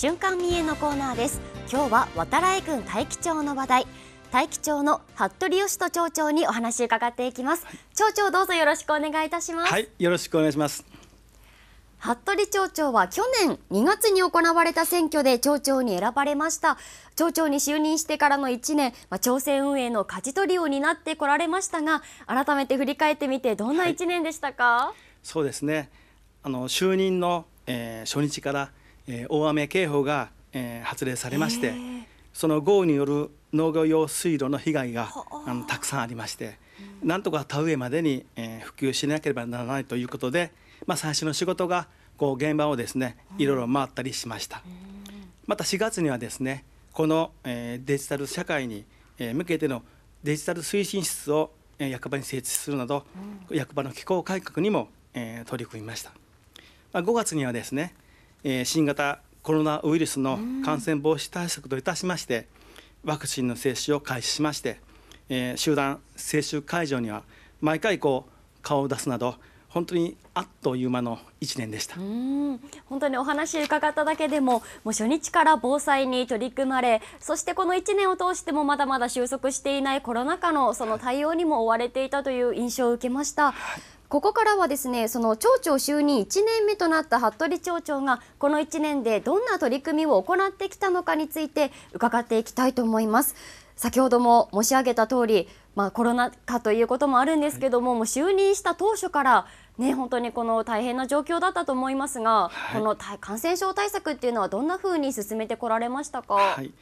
瞬間見えのコーナーです今日は渡来郡大樹町の話題大樹町の服部義人町長にお話伺っていきます、町長どうぞよろしくお願いいたしますはいよろしくお願いします服部町長は去年2月に行われた選挙で町長に選ばれました町長に就任してからの1年、まあ、町政運営の舵取りを担ってこられましたが改めて振り返ってみてどんな1年でしたか、はい、そうですねあの就任の、えー、初日から大雨警報が、発令されまして、その豪雨による農業用水路の被害がたくさんありまして、なんとか田植えまでに、普及しなければならないということで、まあ、最初の仕事がこう現場をですねいろいろ回ったりしました。また4月にはですねこの、デジタル社会に、向けてのデジタル推進室を、役場に設置するなど、役場の機構改革にも、取り組みました。5月にはですねえー、新型コロナウイルスの感染防止対策といたしまして、ワクチンの接種を開始しまして、えー、集団接種会場には毎回こう顔を出すなど本当にあっという間の1年でした本当にお話伺っただけでももう初日から防災に取り組まれそしてこの1年を通してもまだまだ収束していないコロナ禍のその対応にも追われていたという印象を受けました。はいここからはですねその町長就任1年目となった服部町長がこの1年でどんな取り組みを行ってきたのかについて伺っていきたいと思います先ほども申し上げた通りまあコロナ禍ということもあるんですけども、はい、もう就任した当初からね本当にこの大変な状況だったと思いますが、はい、この感染症対策っていうのはどんなふうに進めてこられましたか、はい、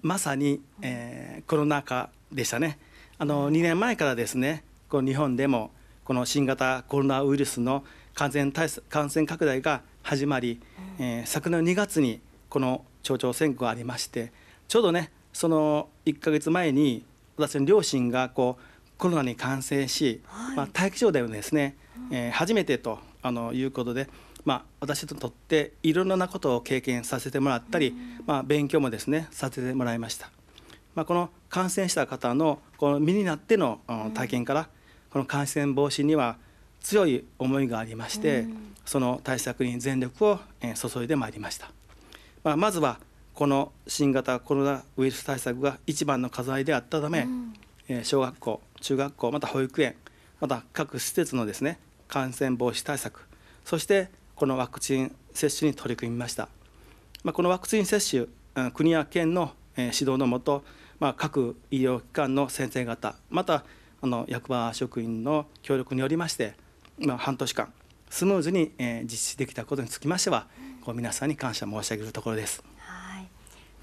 まさに、えー、コロナ禍でしたねあの2年前からですねこう日本でもこの新型コロナウイルスの感染対感染拡大が始まり、えー、昨年2月にこの町長選挙がありましてちょうどねその1か月前に私の両親がこうコロナに感染し、はい、まあ、待機状態をですね、えー、初めてとあのいうことで、まあ、私にとっていろんなことを経験させてもらったり、まあ、勉強もですねさせてもらいました。まあ、この感染した方のこの身になっての体験から、うんこの感染防止には強い思いがありまして、その対策に全力を注いでまいりました。まあ、まずはこの新型コロナウイルス対策が一番の課題であったため、う小学校中学校また保育園また各施設のですね感染防止対策そしてこのワクチン接種に取り組みました、まあ、このワクチン接種国や県の指導のもと、まあ、各医療機関の先生方またあの役場職員の協力によりまして、まあ、半年間スムーズに、えー、実施できたことにつきましては、こう皆さんに感謝申し上げるところです。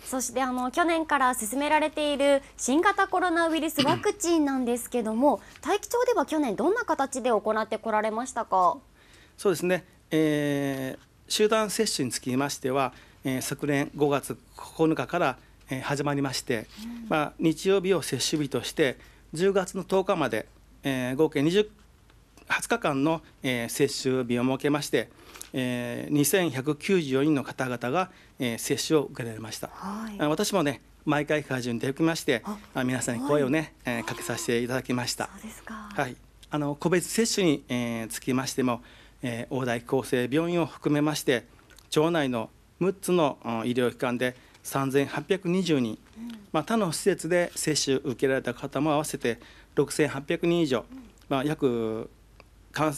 そしてあの去年から進められている新型コロナウイルス ワクチンなんですけども、大樹町では去年どんな形で行ってこられましたか。そうですね、えー、集団接種につきましては、えー、昨年5月9日から、えー、始まりまして、うん、まあ日曜日を接種日として10月の10日まで、えー、合計 20, 日間の、えー、接種日を設けまして、えー、2194人の方々が、えー、接種を受けられました、はい、私もね毎回会場に出向きまして皆さんに声をね、えー、かけさせていただきましたはい、あの個別接種に、えー、つきましても、えー、大台厚生病院を含めまして町内の6つの医療機関で3820人、まあ、他の施設で接種受けられた方も合わせて6800人以上、まあ、約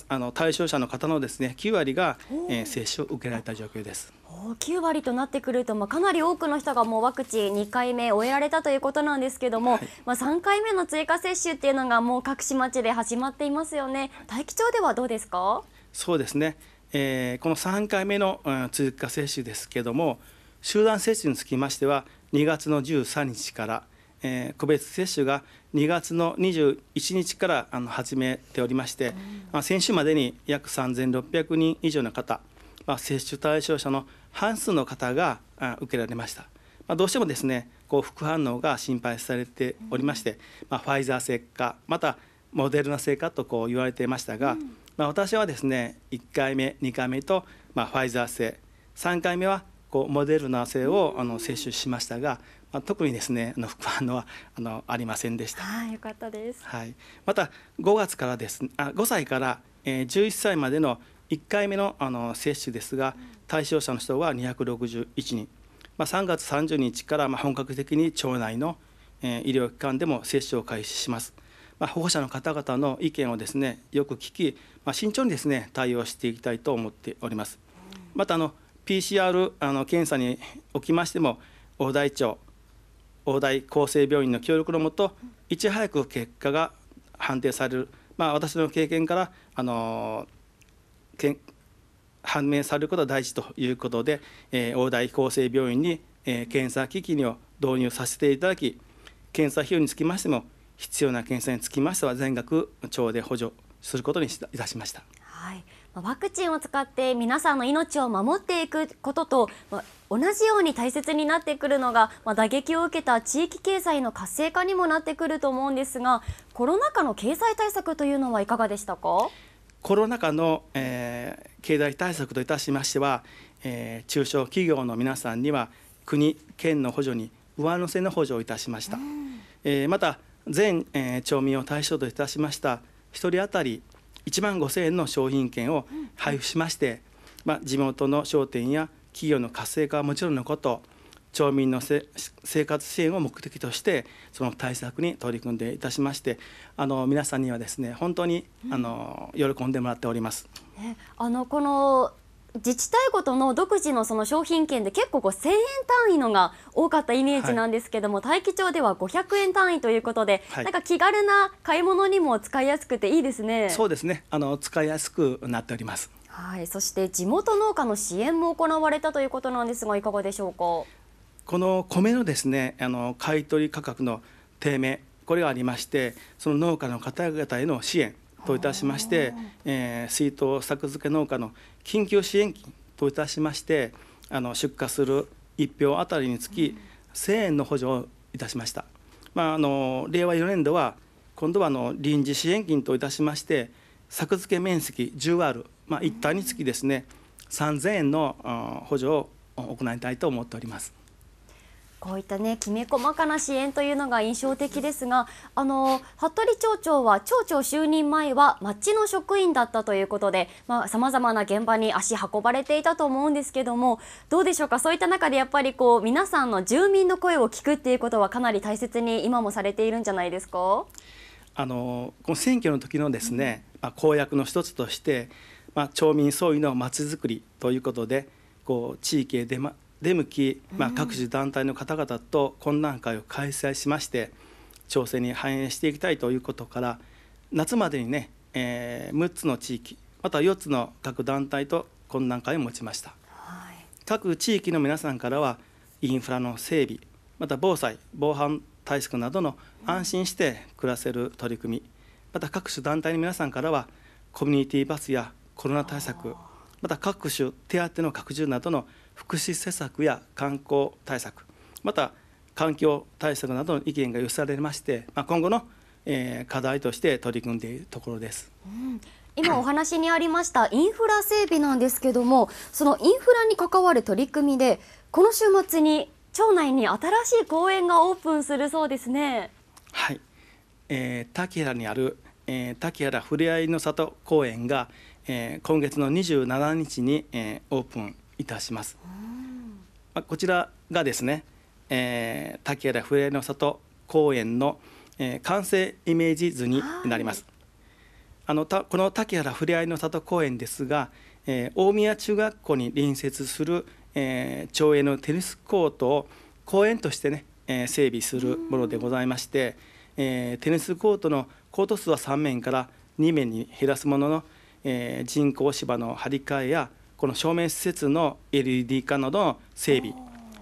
あの対象者の方のですね9割が、えー、接種を受けられた状況です。9割となってくると、まあ、かなり多くの人がもうワクチン2回目終えられたということなんですけども、はい、まあ、3回目の追加接種っていうのがもう各市町で始まっていますよね大気町ではどうですかそうですね、えー、この3回目の、うん、追加接種ですけども集団接種につきましては2月の13日から、えー、個別接種が2月の21日からあの始めておりまして、まあ、先週までに約3600人以上の方、まあ、接種対象者の半数の方が受けられました。まあ、どうしてもですねこう副反応が心配されておりまして、まあ、ファイザー製かまたモデルナ製かとこう言われていましたが、まあ、私はですね1回目2回目と、まあ、ファイザー製3回目はこうモデルナ製をあの接種しましたが、まあ、特にですねあの副反応はあのありませんでした。はい、よかったです。はい。また5月からですあ5歳からえー、11歳までの1回目のあの接種ですが、対象者の人は261人、まあ、3月30日からまあ本格的に町内の、えー、医療機関でも接種を開始します。まあ、保護者の方々の意見をですねよく聞き、まあ、慎重にですね対応していきたいと思っております。またあの PCR あの検査におきましても大台町大台厚生病院の協力のもといち早く結果が判定される、まあ、私の経験からあのけ判明されることは大事ということで、えー、大台厚生病院に、えー、検査機器を導入させていただき検査費用につきましても必要な検査につきましては全額町で補助することにいたしました。はいワクチンを使って皆さんの命を守っていくことと、ま同じように大切になってくるのが、ま打撃を受けた地域経済の活性化にもなってくると思うんですがコロナ禍の経済対策というのはいかがでしたかコロナ禍の、えー、経済対策といたしましては、えー、中小企業の皆さんには国県の補助に上乗せの補助をいたしました、うん、えー、また全、えー、町民を対象といたしました一人当たり1万5,000円の商品券を配布しまして、まあ、地元の商店や企業の活性化はもちろんのこと町民の生活支援を目的としてその対策に取り組んでいたしましてあの皆さんにはですね本当にあの喜んでもらっております。ね、あのこの自治体ごとの独自のその商品券で結構こう1000円単位のが多かったイメージなんですけども、はい、大気町では500円単位ということで、はい、なんか気軽な買い物にも使いやすくていいですね。そうですね。あの使いやすくなっております。はい。そして地元農家の支援も行われたということなんですが、いかがでしょうか。この米のですね、あの買取価格の低迷、これがありまして、その農家の方々への支援といたしまして、ーえー、水筒作付け農家の緊急支援金といたしましてあの出荷する1票あたりにつき1000円の補助をいたしました、まあ、あの令和4年度は今度はあの臨時支援金といたしまして作付け面積10ある、まあ、単につきですね3000円の補助を行いたいと思っております。こういったねきめ細かな支援というのが印象的ですがあの服部町長は町長就任前は町の職員だったということでさまざ、まな現場に足運ばれていたと思うんですけどもどうでしょうかそういった中でやっぱりこう皆さんの住民の声を聞くっていうことはかなり大切に今もされているんじゃないですかあのこの選挙の時のですね、まあ、公約の一つとして、まあ、町民総意のまちづくりということでこう地域へ出ま出向き、まあ、各種団体の方々と懇談会を開催しまして調整に反映していきたいということから夏までにね、えー、6つの地域また4つの各団体と懇談会を持ちました、はい、各地域の皆さんからはインフラの整備また防災防犯対策などの安心して暮らせる取り組みまた各種団体の皆さんからはコミュニティバスやコロナ対策また各種手当の拡充などの福祉施策や観光対策また環境対策などの意見が寄せられまして、まあ、今後の、え課題として取り組んでいるところです。うん今お話にありました インフラ整備なんですけどもそのインフラに関わる取り組みでこの週末に町内に新しい公園がオープンするそうですねはい、えー、滝原にある、えー、滝原ふれあいの里公園が、えー、今月の27日に、えー、オープンいたします。まあ、こちらがですね、えー、竹原ふれの里公園の、えー、完成イメージ図になります。あのたこの竹原ふれあいの里公園ですが、えー、大宮中学校に隣接する、えー、町営のテニスコートを公園としてね、えー、整備するものでございまして、えー、テニスコートのコート数は3面から2面に減らすものの、えー、人工芝の張り替えやこの照明施設の LED 化などの整備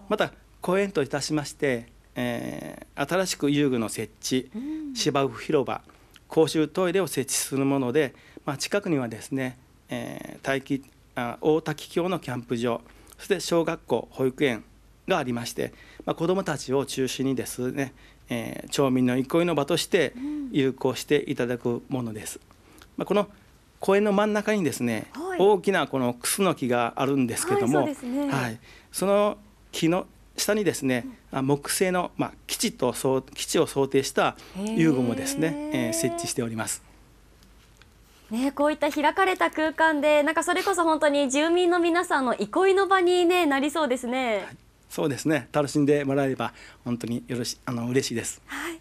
また公園といたしまして、えー、新しく遊具の設置、芝生広場公衆トイレを設置するもので、まあ、近くにはですね、えー、大気あ大滝橋のキャンプ場そして小学校保育園がありまして、まあ、子どもたちを中心にですね、えー、町民の憩いの場として有効していただくものです。まあ、この公園の真ん中にですね、はい、大きなこのクスノキがあるんですけども、はいそ、ねはい、その木の下にですね、うん、木製の、まあ、基地と基地を想定した遊具もですね、えー、設置しております。ね、こういった開かれた空間でなんかそれこそ本当に住民の皆さんの憩いの場に、ね、なりそうですね、はい、そうですね楽しんでもらえれば本当によろしあの嬉しいです。はい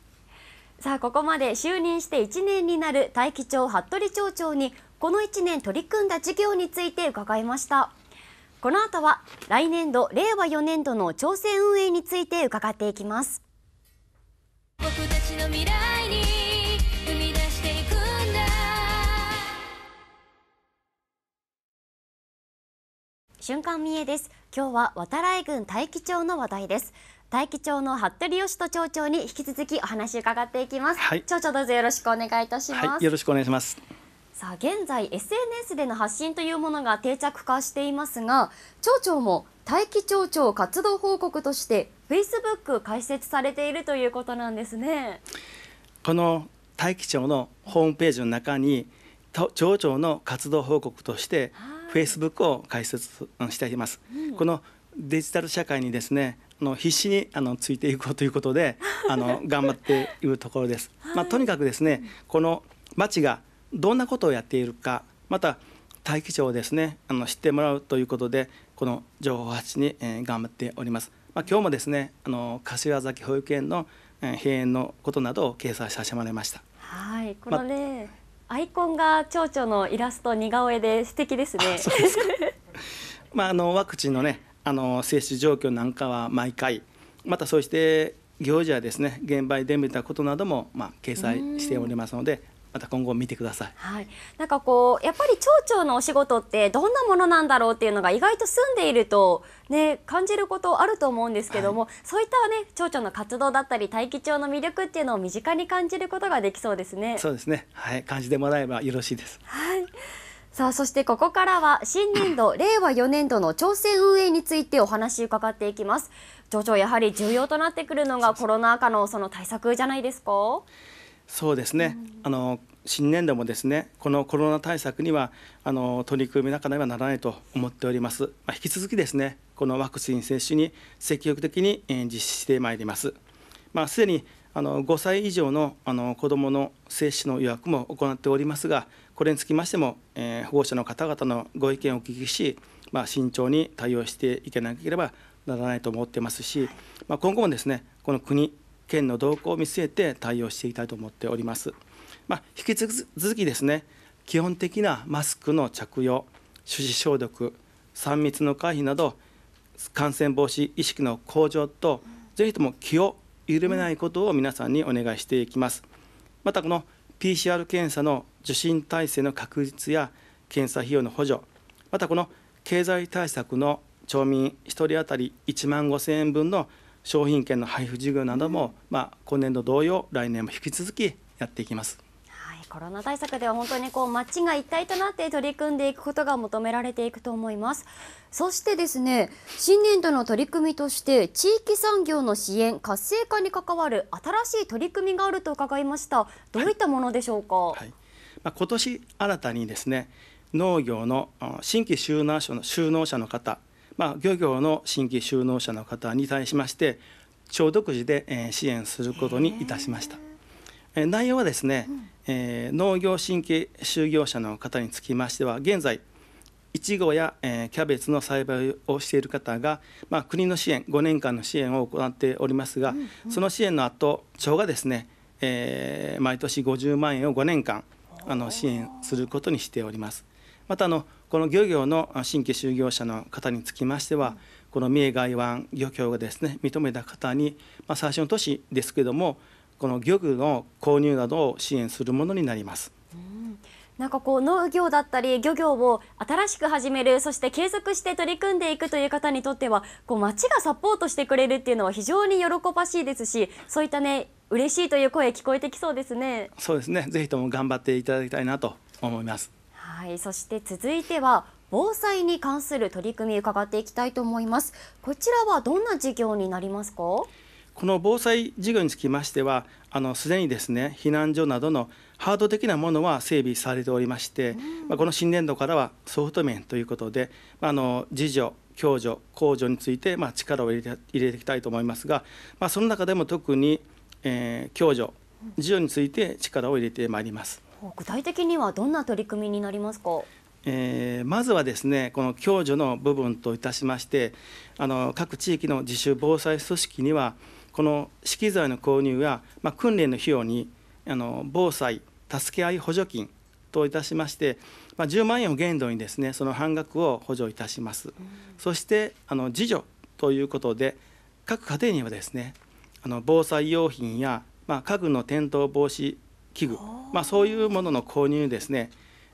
さあここまで就任して1年になる大樹町服部町長にこの1年取り組んだ事業について伺いましたこの後は来年度令和4年度の調整運営について伺っていきます僕たちの未来に踏み出していくんだ瞬間見えです今日は渡来郡大樹町の話題です大樹町の服部義人町長に引き続きお話伺っていきます、はい、町長どうぞよろしくお願いいたします、はい、よろしくお願いしますさあ現在 SNS での発信というものが定着化していますが町長も大樹町長活動報告として Facebook 開設されているということなんですねこの大樹町のホームページの中に町長の活動報告として Facebook を開設しています、うん、このデジタル社会にですねの必死にあのついていこうということで あの頑張っているところです。まあ、とにかくですねこの町がどんなことをやっているかまた大気庁をですねあの知ってもらうということでこの情報発信に、えー、頑張っております。まあ、今日もですねあの柏崎保育園の、えー、閉園のことなどを掲載させてもらいました。はいこのね、ま、アイコンが蝶々のイラスト似顔絵で素敵ですね。まああのワクチンのねあの接種状況なんかは毎回またそして行事やですね現場に出向いたことなども、まあ、掲載しておりますのでまた今後見てください、はい、なんかこうやっぱり町長のお仕事ってどんなものなんだろうっていうのが意外と住んでいると、ね、感じることあると思うんですけども、はい、そういったね町長の活動だったり大気町の魅力っていうのを身近に感じることができそうですね。そうですね、はい、感じてもらえばよろしいです。はいさあそしてここからは新年度令和4年度の調整運営についてお話伺っていきます徐々やはり重要となってくるのがコロナ禍のその対策じゃないですかそうですね、うん、あの新年度もですねこのコロナ対策にはあの取り組みなかればならないと思っております、まあ、引き続きですねこのワクチン接種に積極的に、え実施してまいりますまあ、すでにあの5歳以上のあの子どもの接種の予約も行っておりますがこれにつきましても、えー、保護者の方々のご意見をお聞きし、まあ、慎重に対応していけなければならないと思ってますし、まあ、今後もですねこの国県の動向を見据えて対応していきたいと思っております。まあ、引き続きですね基本的なマスクの着用手指消毒3密の回避など感染防止意識の向上とぜひとも気を緩めないことを皆さんにお願いしていきます。またこの PCR 検査の受診体制の確立や検査費用の補助またこの経済対策の町民1人当たり1万5000円分の商品券の配布事業なども、まあ、今年度同様来年も引き続きやっていきます。コロナ対策では本当にこう街が一体となって取り組んでいくことが求められていくと思いますそしてですね新年度の取り組みとして地域産業の支援活性化に関わる新しい取り組みがあると伺いましたどういったものでしょうか、はいはい、まあ、今年新たにですね農業の新規就農者の収納者の方、まあ、漁業の新規就農者の方に対しまして消毒時で支援することにいたしました。え内容はですね、うん、えー、農業神経就業者の方につきましては現在いちごや、えー、キャベツの栽培をしている方が、まあ、国の支援5年間の支援を行っておりますが、うんうん、その支援の後町がですね、えー、毎年50万円を5年間あの支援することにしております。またあのこの漁業の新規就業者の方につきましては、うん、この三重外湾漁協がですね認めた方に、まあ、最初の年ですけどもこの漁具の購入などを支援するものになります。うんなんかこう農業だったり漁業を新しく始めるそして継続して取り組んでいくという方にとってはこう町がサポートしてくれるっていうのは非常に喜ばしいですしそういったね嬉しいという声聞こえてきそうですねそうですねぜひとも頑張っていただきたいなと思いますはいそして続いては防災に関する取り組み伺っていきたいと思いますこちらはどんな事業になりますかこの防災事業につきましては、すでにですね、避難所などのハード的なものは整備されておりまして、まあ、この新年度からはソフト面ということで、まあ、の自助、共助、公助について、まあ、力を入れて入れていきたいと思いますが、まあ、その中でも特に、えー、共助、自助について力を入れてまいります。具体的にはどんな取り組みになりますか。えー、まずはですねこの共助の部分といたしましてあの各地域の自主防災組織にはこの資機材の購入や、まあ、訓練の費用にあの防災助け合い補助金といたしまして、まあ、10万円を限度にですねその半額を補助いたします、そしてあの自助ということで各家庭にはですねあの防災用品や、まあ、家具の転倒防止器具、まあ、そういうものの購入ですね、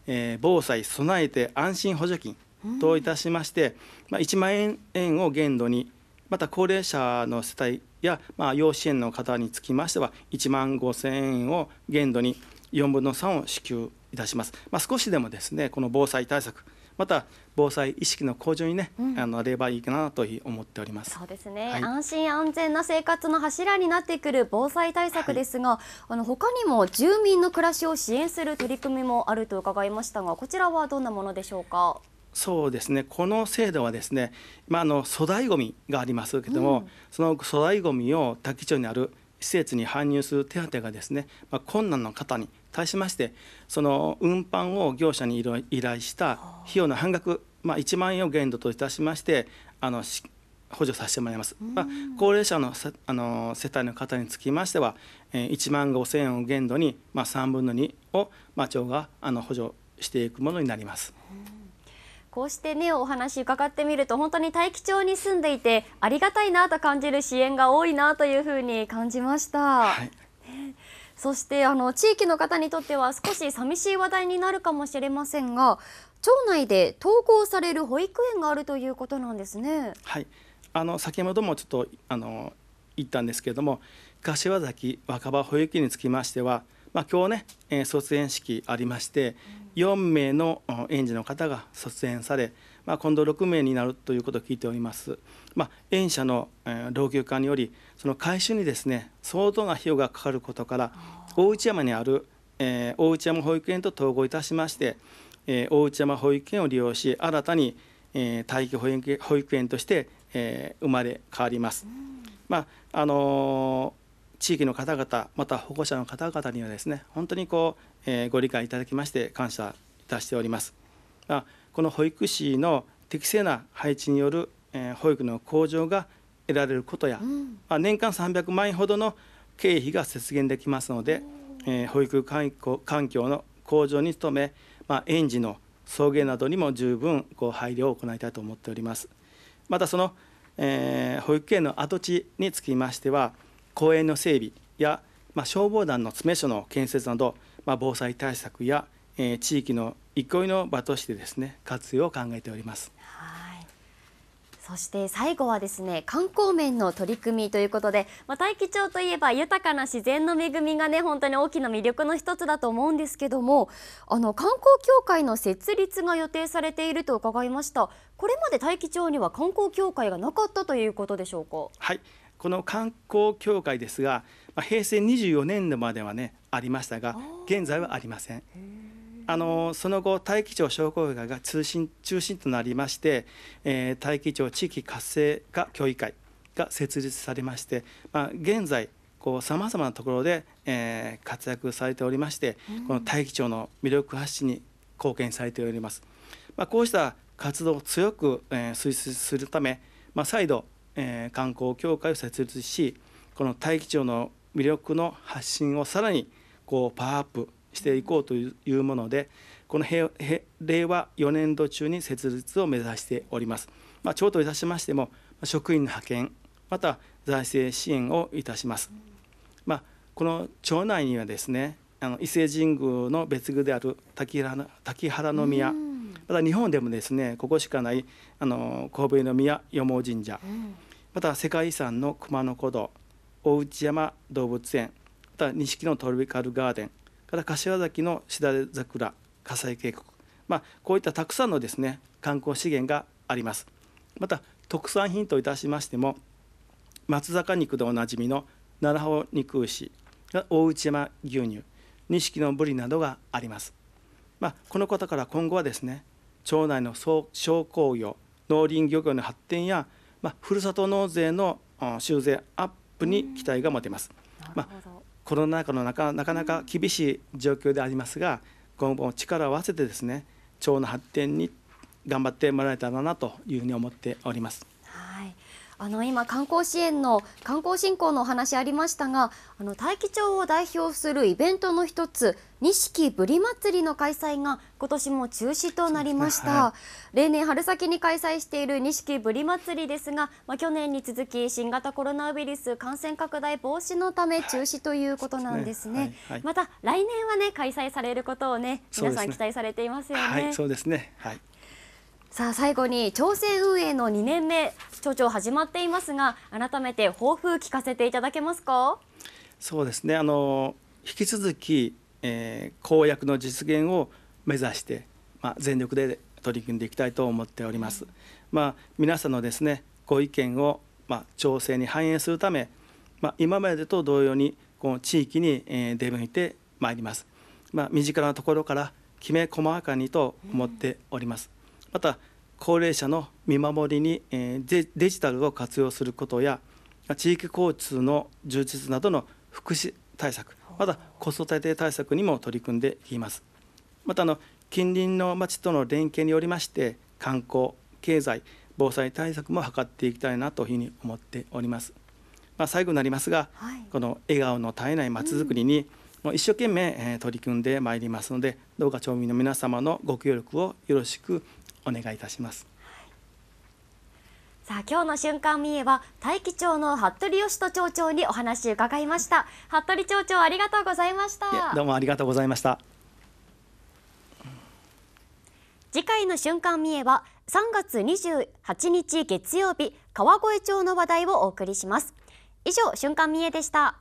えー、防災備えて安心補助金といたしまして、まあ、1万円を限度にまた高齢者の世帯や、まあ、養子縁の方につきましては1万5000円を限度に4分の3を支給いたします、まあ、少しでもですねこの防災対策また防災意識の向上にね、うん、あのればいいかなと思っておりますそうですね、はい、安心安全な生活の柱になってくる防災対策ですが、はい、あの他にも住民の暮らしを支援する取り組みもあると伺いましたがこちらはどんなものでしょうかそうですねこの制度はですね、まあ、の粗大ごみがありますけども、うん、その粗大ごみを多気町にある施設に搬入する手当がですね、まあ、困難の方に対しましてその運搬を業者に依頼した費用の半額、まあ、1万円を限度といたしましてあの補助させてもらいます、まあ、高齢者のあの世帯の方につきましては、えー、1万5000円を限度に、まあ、3分の2を、まあ、町があの補助していくものになります。うんこうしてねお話伺ってみると本当に大樹町に住んでいてありがたいなと感じる支援が多いなというふうに感じました。はいそしてあの地域の方にとっては少し寂しい話題になるかもしれませんが町内で登校される保育園があるということなんですね。はいあの先ほどもちょっとあの言ったんですけれども柏崎若葉保育園につきましては、まあ、今日ね、えー、卒園式ありまして、4名の園児の方が卒園され、まあ、今度6名になるということを聞いております、まあ、園舎の老朽化によりその改修にですね相当な費用がかかることから大内山にある、えー、大内山保育園と統合いたしまして、えー、大内山保育園を利用し新たに、えー、待機保育園として、えー、生まれ変わります。まああのー地域の方々また保護者の方々にはですね本当にこう、えー、ご理解いただきまして感謝いたしております。まあ、この保育士の適正な配置による、えー、保育の向上が得られることや、うん、まあ、年間300万円ほどの経費が節減できますので、えー、保育環境の向上に努め、まあ、園児の送迎などにも十分こう配慮を行いたいと思っております。またその、えー、保育園の跡地につきましては公園の整備や、まあ、消防団の詰め所の建設など、まあ、防災対策や、えー、地域の憩いの場としてですね活用を考えております。はいそして最後はですね観光面の取り組みということで、まあ、大気町といえば豊かな自然の恵みがね本当に大きな魅力の一つだと思うんですけどもあの観光協会の設立が予定されていると伺いましたこれまで大気町には観光協会がなかったということでしょうかはいこの観光協会ですが、まあ、平成24年度まではねありましたが現在はありません。あのその後大気町商工会が通信中心となりまして、えー、大気町地域活性化協議会が設立されまして、まあ、現在さまざまなところで、えー、活躍されておりまして、この大気町の魅力発信に貢献されております。まあ、こうした活動を強く、えー、推進するため、まあ、再度え観光協会を設立しこの大樹町の魅力の発信をさらにこうパワーアップしていこうというものでこの令和4年度中に設立を目指しております、まあ、町といたしましても職員の派遣また財政支援をいたします、まあ、この町内にはですねあの伊勢神宮の別具である滝原滝原宮また日本でもですねここしかないあの神戸の宮よ毛神社、うんまた世界遺産の熊野古道大内山動物園また錦のトロピカルガーデンから柏崎のしだれ桜火災渓谷、まあ、こういったたくさんのですね観光資源がありますまた特産品といたしましても松坂肉でおなじみの奈良穂肉牛大内山牛乳錦のブリなどがあります、まあ、このことから今後はですね町内の商工業農林漁業の発展やまあ、ふるさと納税の修税アップに期待が持てます。まあ、コロナ禍の中なかなか厳しい状況でありますが今後も力を合わせてですね町の発展に頑張ってもらえたらなというふうに思っております。はいあの今観光支援の観光振興のお話ありましたがあの大樹町を代表するイベントの一つ錦ぶり祭りの開催が今年も中止となりました、ねはい、例年春先に開催している錦ぶり祭りですが、まあ、去年に続き新型コロナウイルス感染拡大防止のため中止ということなんですね、ねはいはい、また来年はね開催されることをね皆さん期待されていますよねそうですね、はいさあ最後に調整運営の2年目町長始まっていますが改めて抱負聞かせていただけますかそうですねあの引き続きえー、公約の実現を目指して、まあ、全力で取り組んでいきたいと思っております。まあ、皆さんのですねご意見を、まあ、調整に反映するため、まあ、今までと同様にこの地域に、えー、出向いてまいります。まあ、身近なところからきめ細かにと思っております。また高齢者の見守りに、えー、デジタルを活用することや地域交通の充実などの福祉対策まだ子育て対策にも取り組んでいますまたあの近隣の町との連携によりまして観光経済防災対策も図っていきたいなというふうに思っております、まあ、最後になりますが、はい、この笑顔の絶えないまちづくりに、もう一生懸命、え取り組んでまいりますのでどうか町民の皆様のご協力をよろしくお願いいたしますさあ今日の瞬間三重は大樹町の服部義人町長にお話伺いました服部町長ありがとうございましたどうもありがとうございました次回の瞬間三重は3月28日月曜日川越町の話題をお送りします以上瞬間三重でした